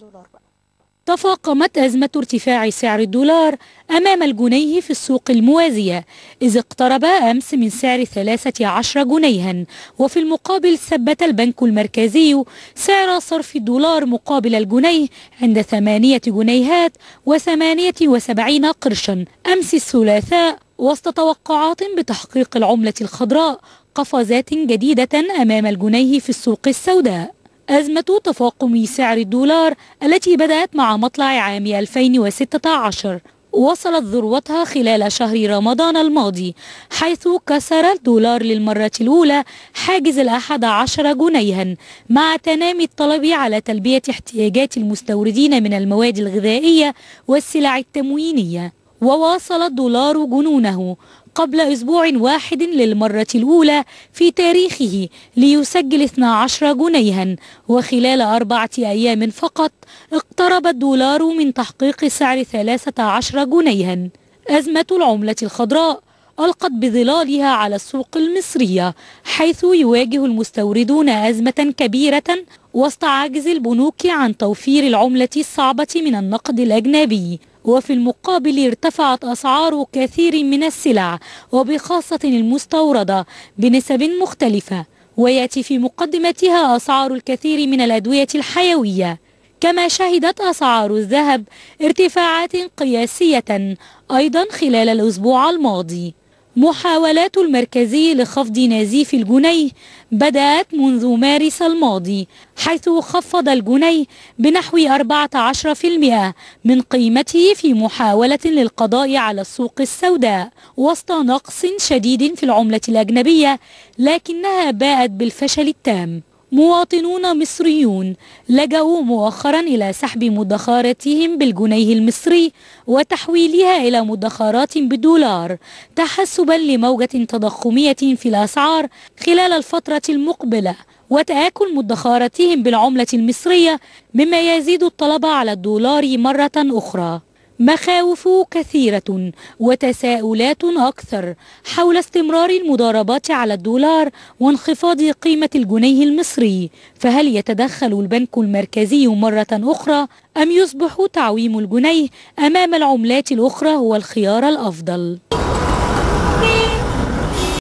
دولار بقى تفاقمت أزمة ارتفاع سعر الدولار أمام الجنيه في السوق الموازية إذ اقترب أمس من سعر 13 جنيها وفي المقابل ثبت البنك المركزي سعر صرف الدولار مقابل الجنيه عند 8 جنيهات و78 قرشا أمس الثلاثاء وسط توقعات بتحقيق العملة الخضراء قفزات جديدة أمام الجنيه في السوق السوداء أزمة تفاقم سعر الدولار التي بدأت مع مطلع عام 2016 وصلت ذروتها خلال شهر رمضان الماضي حيث كسر الدولار للمرة الأولى حاجز الأحد عشر جنيها مع تنامي الطلب على تلبية احتياجات المستوردين من المواد الغذائية والسلع التموينية وواصل الدولار جنونه قبل أسبوع واحد للمرة الأولى في تاريخه ليسجل 12 جنيها وخلال أربعة أيام فقط اقترب الدولار من تحقيق سعر 13 جنيها أزمة العملة الخضراء ألقت بظلالها على السوق المصرية حيث يواجه المستوردون أزمة كبيرة وسط عجز البنوك عن توفير العملة الصعبة من النقد الأجنبي وفي المقابل ارتفعت أسعار كثير من السلع وبخاصة المستوردة بنسب مختلفة ويأتي في مقدمتها أسعار الكثير من الأدوية الحيوية كما شهدت أسعار الذهب ارتفاعات قياسية أيضا خلال الأسبوع الماضي محاولات المركزي لخفض نزيف الجنيه بدأت منذ مارس الماضي حيث خفض الجنيه بنحو 14% من قيمته في محاولة للقضاء على السوق السوداء وسط نقص شديد في العملة الأجنبية لكنها باءت بالفشل التام مواطنون مصريون لجأوا مؤخرا إلى سحب مدخاراتهم بالجنيه المصري وتحويلها إلى مدخرات بالدولار تحسبا لموجة تضخمية في الأسعار خلال الفترة المقبلة وتآكل مدخراتهم بالعملة المصرية مما يزيد الطلب على الدولار مرة أخرى مخاوف كثيرة وتساؤلات أكثر حول استمرار المضاربات على الدولار وانخفاض قيمة الجنيه المصري فهل يتدخل البنك المركزي مرة أخرى أم يصبح تعويم الجنيه أمام العملات الأخرى هو الخيار الأفضل؟